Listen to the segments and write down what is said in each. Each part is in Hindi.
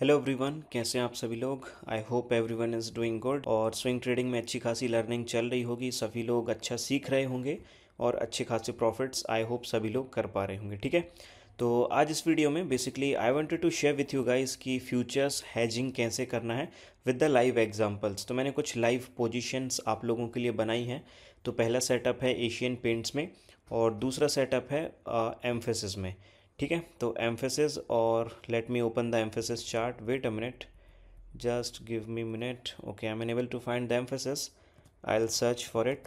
हेलो एवरीवन कैसे हैं आप सभी लोग I hope everyone is doing good और स्विंग ट्रेडिंग में अच्छी खासी लर्निंग चल रही होगी सभी लोग अच्छा सीख रहे होंगे और अच्छे खासे प्रॉफिट्स आई होप सभी लोग कर पा रहे होंगे ठीक है तो आज इस वीडियो में basically I wanted to share with you guys की फ्यूचर्स हैजिंग कैसे करना है विद द लाइव एग्जांपल्स तो मैंने कुछ लाइव पोजीशंस आप लोगों के लिए बनाई हैं तो पहला सेटअप है एशियन पेंट्स में और दूसरा सेटअप है एम्फेसिस uh, में ठीक है तो एम्फेसिस और let me open the Mphasis chart wait a minute just give me a minute okay i'm unable to find the emphasis i'll search for it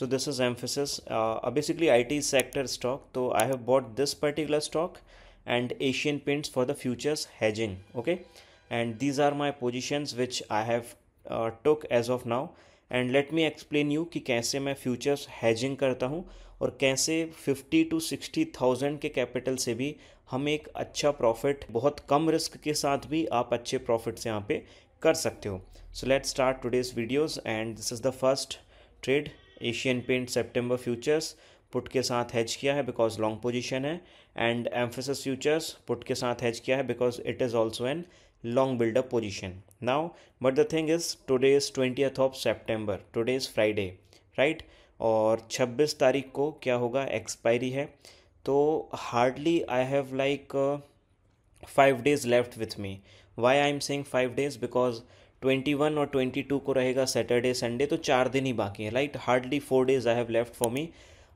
so this is emphasis uh, uh basically it sector stock so i have bought this particular stock and asian pins for the futures hedging okay and these are my positions which i have uh, took as of now and let me explain you कि कैसे मैं फ्यूचर्स हैजिंग करता हूँ और कैसे 50 टू 60 थाउजेंड के कैपिटल से भी हम एक अच्छा प्रॉफिट बहुत कम रिस्क के साथ भी आप अच्छे से यहाँ पे कर सकते हो so let start today's videos and this is the first trade Asian Paint September futures put के साथ हैज किया है बिकॉज लॉन्ग पोजिशन है एंड एम्फेसिस फ्यूचर्स पुट के साथ हैच किया है because it is also an long buildup position now but the thing is today is twentieth of September today is Friday right और छब्बीस तारीख को क्या होगा एक्सपायरी है तो hardly I have like five days left with me why I am saying five days because twenty one और ट्वेंटी टू को रहेगा सैटरडे संडे तो चार दिन ही बाकी है right hardly four days I have left for me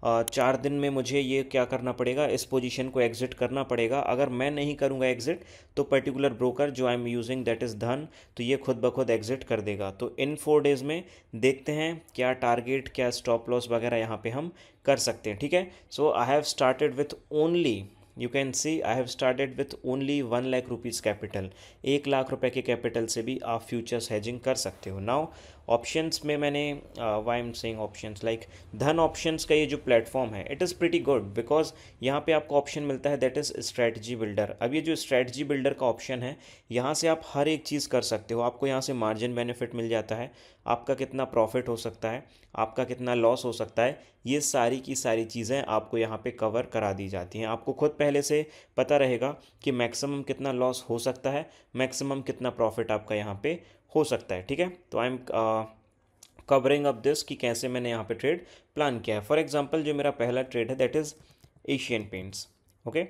चार दिन में मुझे ये क्या करना पड़ेगा इस पोजीशन को एग्जिट करना पड़ेगा अगर मैं नहीं करूँगा एग्जिट तो पर्टिकुलर ब्रोकर जो I am using that is Dhan तो ये खुद ब खुद एग्जिट कर देगा तो इन फोर डेज़ में देखते हैं क्या टारगेट क्या स्टॉप लॉस वगैरह यहाँ पर हम कर सकते हैं ठीक है so I have started with only you can see I have started with only one lakh rupees capital एक लाख रुपए के कैपिटल से भी आप फ्यूचर्स हैजिंग कर सकते हो नाउ ऑप्शंस में मैंने why am saying options like Dhan options का ये जो प्लेटफॉर्म है it is pretty good because यहाँ पे आपको ऑप्शन मिलता है दैट इज़ स्ट्रैटजी बिल्डर अब ये जो स्ट्रैटजी बिल्डर का ऑप्शन है यहाँ से आप हर एक चीज़ कर सकते हो आपको यहाँ से मार्जिन बेनिफिट मिल जाता है आपका कितना प्रॉफिट हो सकता है आपका कितना लॉस हो सकता है ये सारी की सारी चीज़ें आपको यहाँ पे कवर करा दी जाती हैं आपको खुद पहले से पता रहेगा कि मैक्सिमम कितना लॉस हो सकता है मैक्सिमम कितना प्रॉफिट आपका यहाँ पे हो सकता है ठीक है तो I am covering up this कि कैसे मैंने यहाँ पे ट्रेड प्लान किया है फॉर एग्जाम्पल जो मेरा पहला ट्रेड है that is Asian Paints okay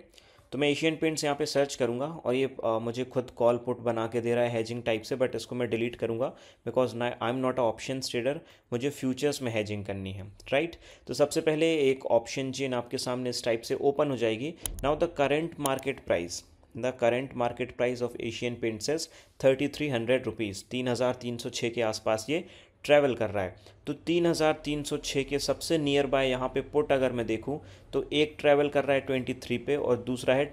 तो मैं एशियन पेंट्स यहाँ पे सर्च करूँगा और ये आ, uh, मुझे खुद कॉल पुट बना के दे रहा है हैजिंग टाइप से बट इसको मैं डिलीट करूँगा बिकॉज ना I am not a option trader मुझे फ्यूचर्स में हैजिंग करनी है राइट तो सबसे पहले एक ऑप्शन चेन आपके सामने इस टाइप से ओपन हो जाएगी now the current market price the current market price of Asian Paints thirty three hundred rupees तीन हज़ार तीन सौ छः के आसपास ये ट्रैवल कर रहा है तो तीन हज़ार तीन सौ छः के सबसे नियर बाय यहाँ पे पुट अगर मैं देखूँ तो एक ट्रैवल कर रहा है ट्वेंटी थ्री पे और दूसरा है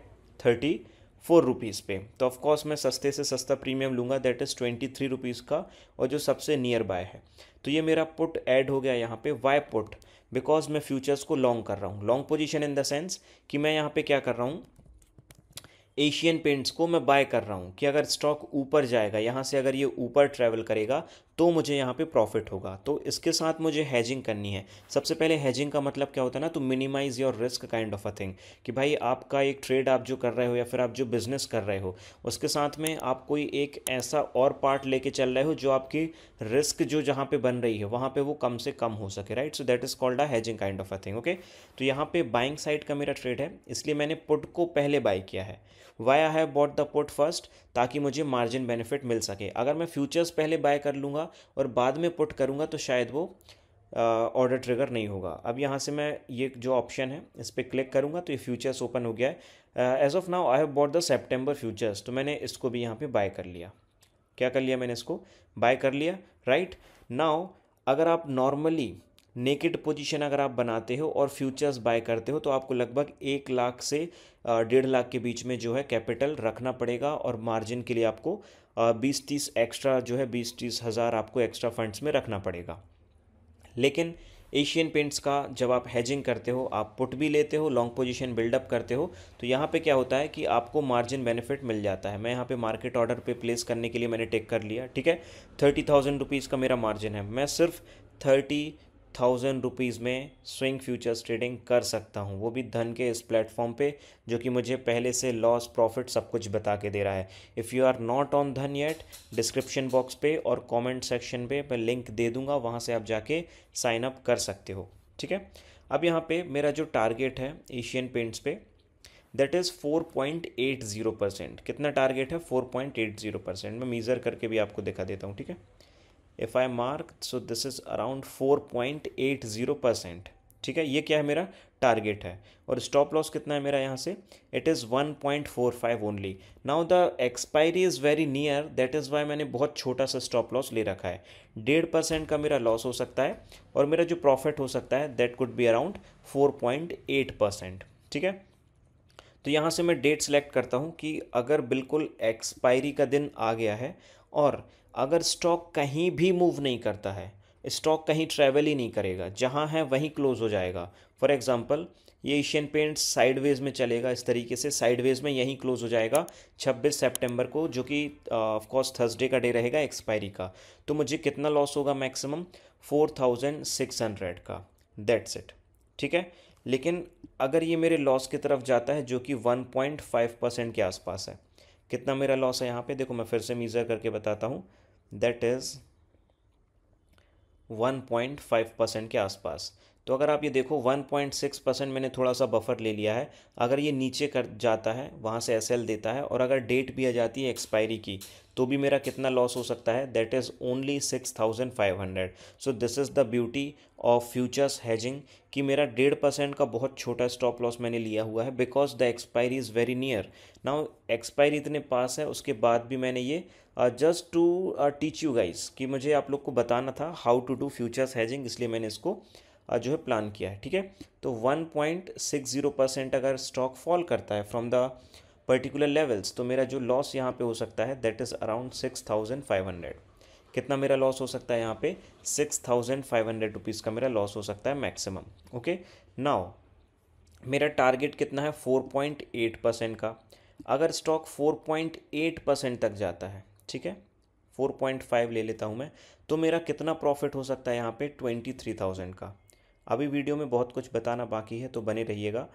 थर्टी फोर रुपीज़ पे तो ऑफकोर्स मैं सस्ते से सस्ता प्रीमियम लूँगा that is twenty three rupees का और जो सबसे नियर बाय है तो ये मेरा पुट ऐड हो गया यहाँ पे वाई पुट बिकॉज मैं फ्यूचर्स को लॉन्ग कर रहा हूँ long position in the sense कि मैं यहाँ पे क्या कर रहा हूँ एशियन पेंट्स को मैं बाय कर रहा हूँ कि अगर स्टॉक ऊपर जाएगा यहाँ से अगर ये ऊपर ट्रैवल करेगा तो मुझे यहाँ पे प्रॉफिट होगा तो इसके साथ मुझे हैजिंग करनी है सबसे पहले हैजिंग का मतलब क्या होता है ना तो minimise your risk kind of a thing कि भाई आपका एक ट्रेड आप जो कर रहे हो या फिर आप जो बिजनेस कर रहे हो उसके साथ में आप कोई एक ऐसा और पार्ट लेके चल रहे हो जो आपकी रिस्क जो जहाँ पे बन रही है वहाँ पे वो कम से कम हो सके right so that is called a hedging kind of a thing okay तो यहाँ पे बाइंग साइड का मेरा ट्रेड है इसलिए मैंने पुट को पहले बाई किया है why I have bought the put first ताकि मुझे मार्जिन बेनिफिट मिल सके अगर मैं फ्यूचर्स पहले बाय कर लूँगा और बाद में पुट करूँगा तो शायद वो ऑर्डर uh, ट्रिगर नहीं होगा अब यहाँ से मैं ये जो ऑप्शन है इस पर क्लिक करूँगा तो ये फ्यूचर्स ओपन हो गया है as of now I have bought the September futures तो मैंने इसको भी यहाँ पे बाय कर लिया क्या कर लिया मैंने इसको बाय कर लिया राइट right? नाउ अगर आप नॉर्मली नेकेड पोजीशन अगर आप बनाते हो और फ्यूचर्स बाय करते हो तो आपको लगभग एक लाख से डेढ़ लाख के बीच में जो है कैपिटल रखना पड़ेगा और मार्जिन के लिए आपको बीस तीस एक्स्ट्रा जो है बीस तीस हज़ार आपको एक्स्ट्रा फंड्स में रखना पड़ेगा लेकिन एशियन पेंट्स का जब आप हैजिंग करते हो आप पुट भी लेते हो लॉन्ग पोजीशन बिल्डअप करते हो तो यहाँ पे क्या होता है कि आपको मार्जिन बेनिफिट मिल जाता है मैं यहाँ पे मार्केट ऑर्डर पे प्लेस करने के लिए मैंने टेक कर लिया ठीक है थर्टी थाउजेंड रुपीज़ का मेरा मार्जिन है मैं सिर्फ थर्टी थाउजेंड रुपीज़ में स्विंग फ्यूचर्स ट्रेडिंग कर सकता हूँ वो भी धन के इस प्लेटफॉर्म पे जो कि मुझे पहले से लॉस प्रॉफिट सब कुछ बता के दे रहा है if you are not on Dhan yet description box पे और कमेंट सेक्शन पे मैं लिंक दे दूंगा वहाँ से आप जाके साइन अप कर सकते हो ठीक है अब यहाँ पे मेरा जो टारगेट है एशियन पेंट्स पे that is four point eight zero percent कितना टारगेट है four point eight zero percent मैं मीज़र करके भी आपको दिखा देता हूँ ठीक है I mark so this is around four point eight zero percent ठीक है ये क्या है मेरा टारगेट है और स्टॉप लॉस कितना है मेरा यहाँ से it is one point four five only now the expiry is very near that is why मैंने बहुत छोटा सा स्टॉप लॉस ले रखा है डेढ़ परसेंट का मेरा लॉस हो सकता है और मेरा जो प्रॉफिट हो सकता है that could be around four point eight percent ठीक है तो यहाँ से मैं डेट सेलेक्ट करता हूँ कि अगर बिल्कुल एक्सपायरी का दिन आ गया है और अगर स्टॉक कहीं भी मूव नहीं करता है स्टॉक कहीं ट्रैवल ही नहीं करेगा जहाँ है वहीं क्लोज हो जाएगा फॉर एग्जाम्पल ये एशियन पेंट्स साइडवेज में चलेगा इस तरीके से साइडवेज में यहीं क्लोज हो जाएगा 26 सितंबर को जो कि ऑफकोर्स uh, थर्सडे का डे रहेगा एक्सपायरी का तो मुझे कितना लॉस होगा मैक्सिमम 4600 का दैट्स इट ठीक है लेकिन अगर ये मेरे लॉस की तरफ जाता है जो कि 1.5 परसेंट के आसपास है कितना मेरा लॉस है यहाँ पे देखो मैं फिर से मीज़र करके बताता हूँ that is one point five percent के आसपास तो अगर आप ये देखो 1.6 परसेंट मैंने थोड़ा सा बफर ले लिया है अगर ये नीचे कर जाता है वहाँ से एस देता है और अगर डेट भी आ जाती है एक्सपायरी की तो भी मेरा कितना लॉस हो सकता है that is only six thousand five hundred so this is the beauty of futures hedging कि मेरा डेढ़ परसेंट का बहुत छोटा स्टॉप लॉस मैंने लिया हुआ है because the expiry is very near now expiry इतने पास है उसके बाद भी मैंने ये just to teach you guys कि मुझे आप लोग को बताना था how to do futures hedging इसलिए मैंने इसको uh, जो है प्लान किया है ठीक है तो 1.60 परसेंट अगर स्टॉक फॉल करता है फ्रॉम द पर्टिकुलर लेवल्स तो मेरा जो लॉस यहाँ पे हो सकता है that is around six thousand five hundred कितना मेरा लॉस हो सकता है यहाँ पे six thousand five hundred rupees का मेरा लॉस हो सकता है मैक्सिमम ओके नाउ मेरा टारगेट कितना है फोर पॉइंट एट परसेंट का अगर stock four point eight percent तक जाता है ठीक है फोर पॉइंट फाइव ले लेता हूँ मैं तो मेरा कितना प्रॉफिट हो सकता है यहाँ पे ट्वेंटी थ्री थाउजेंड का अभी वीडियो में बहुत कुछ बताना बाकी है तो बने रहिएगा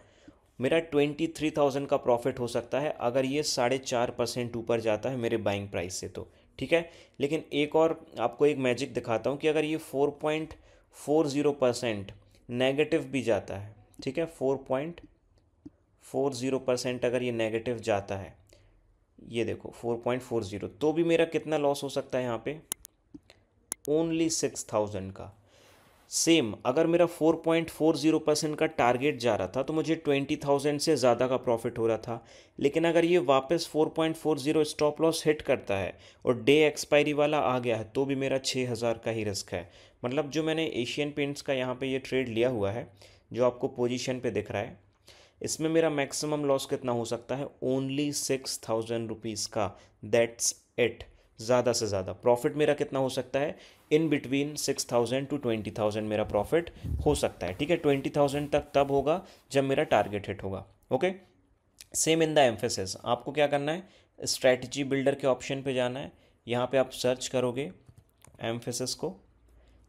मेरा ट्वेंटी थ्री थाउजेंड का प्रॉफिट हो सकता है अगर ये साढ़े चार परसेंट ऊपर जाता है मेरे बाइंग प्राइस से तो ठीक है लेकिन एक और आपको एक मैजिक दिखाता हूँ कि अगर ये four point four zero percent negative भी जाता है ठीक है four point four zero percent अगर ये नेगेटिव जाता है ये देखो फोर पॉइंट फोर ज़ीरो तो भी मेरा कितना लॉस हो सकता है यहाँ पर ओनली सिक्स थाउजेंड का सेम अगर मेरा 4.40 परसेंट का टारगेट जा रहा था तो मुझे 20,000 से ज़्यादा का प्रॉफिट हो रहा था लेकिन अगर ये वापस 4.40 स्टॉप लॉस हिट करता है और डे एक्सपायरी वाला आ गया है तो भी मेरा 6,000 का ही रिस्क है मतलब जो मैंने एशियन पेंट्स का यहाँ पे ये ट्रेड लिया हुआ है जो आपको पोजिशन पर दिख रहा है इसमें मेरा मैक्सिमम लॉस कितना हो सकता है ओनली सिक्स थाउजेंड रुपीज़ का दैट्स इट ज़्यादा से ज़्यादा प्रॉफिट मेरा कितना हो सकता है in between six thousand to twenty thousand मेरा प्रॉफिट हो सकता है ठीक है ट्वेंटी थाउजेंड तक तब होगा जब मेरा टारगेट हिट होगा okay same in the emphasis आपको क्या करना है स्ट्रैटेजी बिल्डर के ऑप्शन पे जाना है यहाँ पे आप सर्च करोगे एम्फेसिस को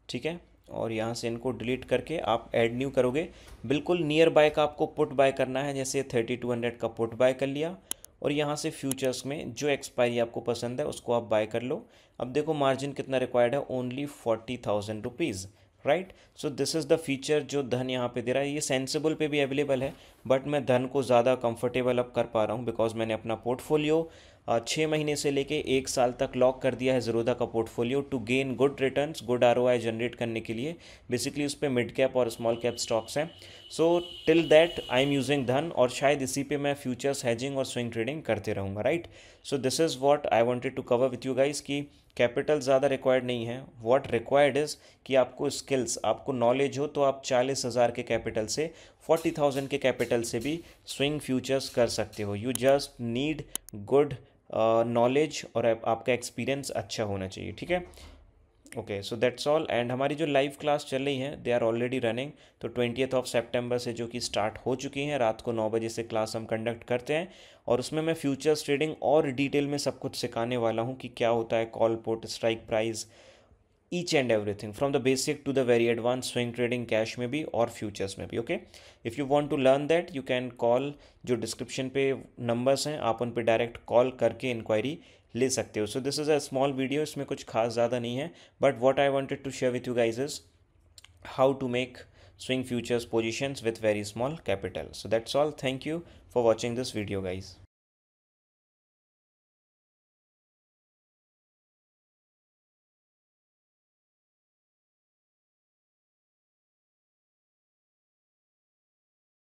ठीक है और यहाँ से इनको डिलीट करके आप एड न्यू करोगे बिल्कुल नियर बाय का आपको पुट बाय करना है जैसे थर्टी टू हंड्रेड का पुट बाय कर लिया और यहाँ से फ्यूचर्स में जो एक्सपायरी आपको पसंद है उसको आप बाय कर लो अब देखो मार्जिन कितना रिक्वायर्ड है only forty thousand rupees right so this is the feature जो धन यहाँ पे दे रहा है ये सेंसेबल पे भी अवेलेबल है बट मैं धन को ज़्यादा कंफर्टेबल अब कर पा रहा हूँ बिकॉज मैंने अपना पोर्टफोलियो छः महीने से लेके एक साल तक लॉक कर दिया है जरोदा का portfolio to gain good return good आर जनरेट करने के लिए बेसिकली उस पर मिड कैप और स्मॉल कैप स्टॉक्स हैं so till that I am using Dhan और शायद इसी पे मैं फ्यूचर्स हैजिंग और स्विंग ट्रेडिंग करते रहूँगा right so this is what I wanted to cover with you guys की कैपिटल ज़्यादा रिक्वायर्ड नहीं है वॉट रिक्वायर्ड इज़ कि आपको स्किल्स आपको नॉलेज हो तो आप चालीस हज़ार के कैपिटल से फोर्टी थाउजेंड के कैपिटल से भी स्विंग फ्यूचर्स कर सकते हो you just need good knowledge और आपका एक्सपीरियंस अच्छा होना चाहिए ठीक है okay so that's all and हमारी जो लाइव क्लास चल रही है दे आर ऑलरेडी रनिंग तो ट्वेंटियथ ऑफ सेप्टेम्बर से जो कि स्टार्ट हो चुकी हैं रात को नौ बजे से क्लास हम कंडक्ट करते हैं और उसमें मैं फ्यूचर्स ट्रेडिंग और डिटेल में सब कुछ सिखाने वाला हूँ कि क्या होता है call put strike price each and everything from the basic to the very advanced swing trading cash maybe or futures maybe okay if you want to learn that you can call your description पे numbers हैं आप उन पे direct call करके inquiry ले सकते हो so this is a small video इसमें कुछ खास ज़्यादा नहीं है but what I wanted to share with you guys is how to make swing futures positions with very small capital. So that's all. Thank you for watching this video guys.